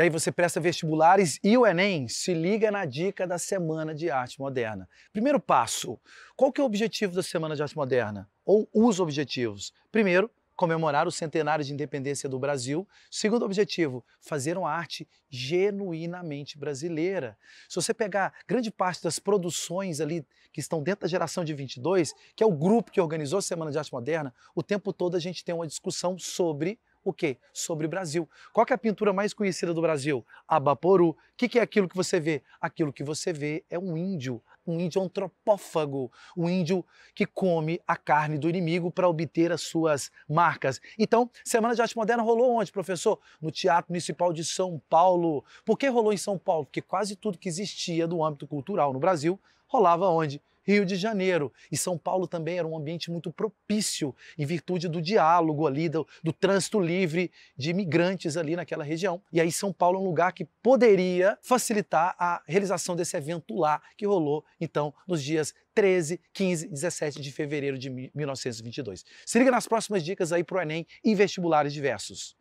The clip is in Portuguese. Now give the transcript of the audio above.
E aí você presta vestibulares e o Enem se liga na dica da Semana de Arte Moderna. Primeiro passo, qual que é o objetivo da Semana de Arte Moderna? Ou os objetivos? Primeiro, comemorar o centenário de independência do Brasil. Segundo objetivo, fazer uma arte genuinamente brasileira. Se você pegar grande parte das produções ali que estão dentro da geração de 22, que é o grupo que organizou a Semana de Arte Moderna, o tempo todo a gente tem uma discussão sobre o quê? Sobre o Brasil. Qual é a pintura mais conhecida do Brasil? Abaporu. O que, que é aquilo que você vê? Aquilo que você vê é um índio, um índio antropófago, um índio que come a carne do inimigo para obter as suas marcas. Então, Semana de Arte Moderna rolou onde, professor? No Teatro Municipal de São Paulo. Por que rolou em São Paulo? Porque quase tudo que existia do âmbito cultural no Brasil rolava onde? Rio de Janeiro. E São Paulo também era um ambiente muito propício, em virtude do diálogo ali, do, do trânsito livre de imigrantes ali naquela região. E aí São Paulo é um lugar que poderia facilitar a realização desse evento lá, que rolou, então, nos dias 13, 15, 17 de fevereiro de 1922. Se liga nas próximas dicas aí para o Enem e vestibulares diversos.